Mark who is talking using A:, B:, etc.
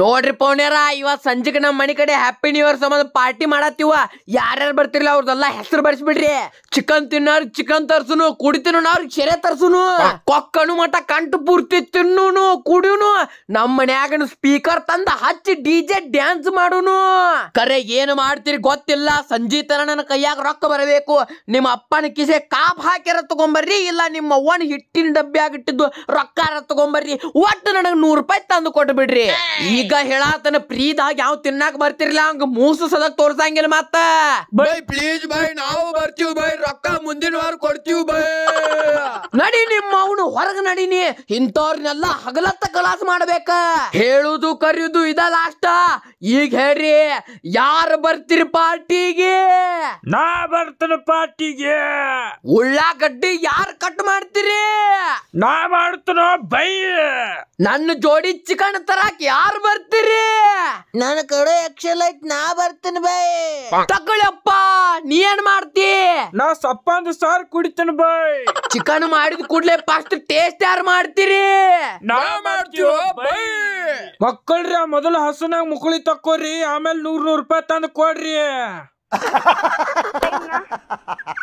A: ನೋಡ್ರಿ ಪೌಣ್ಯರ ಇವತ್ ಸಂಜೆಗೆ ನಮ್ ಮನೆ ಕಡೆ ಹ್ಯಾಪಿ ನ್ಯೂ ಇಯರ್ ಸಂಬಂಧ ಪಾರ್ಟಿ ಮಾಡತ್ತಿವ ಯಾರ್ಯಾರು ಬರ್ತಿರ್ಲಿಲ್ಲ ಅವ್ರದ್ದೆಲ್ಲ ಹೆಸರು ಬರ್ಸ್ಬಿಡ್ರಿ ಚಿಕನ್ ತಿನ್ನೋರ್ ಚಿಕನ್ ತರ್ಸುನು ಕುಡಿ ಅವ್ರಿಗೆ ಸೆರೆ ತರ್ಸುನು ಕೊಕ್ಕನು ಮಟ ಕಂಟು ಪೂರ್ತಿ ತಿನ್ನುನು ಕುಡಿಯುನು ನಮ್ಮ ಮನೆಯಾಗ ಸ್ಪೀಕರ್ ತಂದ ಹಚ್ಚಿ ಡಿ ಜೆ ಡ್ಯಾನ್ಸ್ ಮಾಡುನು ಕರೆ ಏನು ಮಾಡ್ತೀರಿ ಗೊತ್ತಿಲ್ಲ ಸಂಜೀತನ ತರ ನನ್ನ ಕೈಯಾಗ ರೊಕ್ಕ ಬರಬೇಕು ನಿಮ್ಮ ಅಪ್ಪನ ಕಿಸೆ ಕಾಪ್ ಹಾಕಿರ ತಗೊಂಬರ್ರಿ ಇಲ್ಲ ನಿಮ್ಮ ಅವ್ವನ ಹಿಟ್ಟಿನ ಡಬ್ಬಿ ಆಗಿಟ್ಟಿದ್ದು ರೊಕ್ಕ ತಗೊಂಬರ್ರಿ ಒಟ್ಟು ನನಗೆ ನೂರು ರೂಪಾಯಿ ತಂದು ಕೊಟ್ಟು ಬಿಡ್ರಿ ಈಗ ಹೇಳಾತನ ಪ್ರೀದಾಗ ಯಾವ ತಿನ್ನಾಕ ಬರ್ತಿರ್ಲಿಲ್ಲ ಹಂಗ ಮೂಸು ಸದಕ್ ತೋರ್ಸಂಗಿಲ್ಲ ಮತ್ತ ಬೈ ಪ್ಲೀಸ್ ಬೈ ನಾವು ಬರ್ತೀವಿ ಬೈ ರೊಕ್ಕ ಮುಂದಿನ ವಾರ ಕೊಡ್ತೀವಿ ಬೈ ನಡಿ ನಿಮ್ಮ ಅವನು ಹೊರಗ ನಡೀನಿ ಇಂಥವ್ರನ್ನೆಲ್ಲ ಹಗಲತ್ತ ಕಲಾಸ ಮಾಡ್ಬೇಕ ಹೇಳುದು ಕರೆಯುದು ಇದ ಲಾಸ್ಟ ಈಗ ಹೇಳ್ರಿ ಯಾರು ಬರ್ತೀರಿ ಪಾರ್ಟಿಗೆ ನಾ ಬರ್ತೀನಿ ಪಾರ್ಟಿಗೆ ಉಳ್ಳಾಗಡ್ಡಿ ಯಾರು ಕಟ್ ಮಾಡ್ತೀರಿ ನಾ ಮಾಡ್ತೇನೋ ಬೈ ನನ್ನ ಜೋಡಿ ಚಿಕನ್ ತರಾಕ್ ಯಾರ್ ಬರ್ತೀರಿ ನನ್ನ ಕಡೆ ಎಕ್ಷಲ್ ಐತ್ ನಾ ಬರ್ತೀನಿ ಬೈ ತಕೊಳ್ಳಪ್ಪ ನೀ ಏನ್ ಮಾಡ್ತಿ ನಾ ಸಪ್ಪಂದ ಸಾರ್ ಕುಡಿತೀನಿ ಬೈ ಚಿಕನ್ ಮಾಡಿದ ಕೂಡ್ಲೆ ಫಸ್ಟ್ ಟೇಸ್ಟ್ ಯಾರು ಮಾಡ್ತೀರಿ ನಾ ಮಾಡ್ತೀವಿ
B: ಮಕ್ಕಳ್ರಿ ಆ ಮೊದಲು ಹಸುನಾಗ ಮುಕುಳಿ ತಕ್ಕೋರಿ ಆಮೇಲೆ ನೂರ್ ನೂರ್ ರೂಪಾಯಿ ತಂದು ಕೊಡ್ರಿ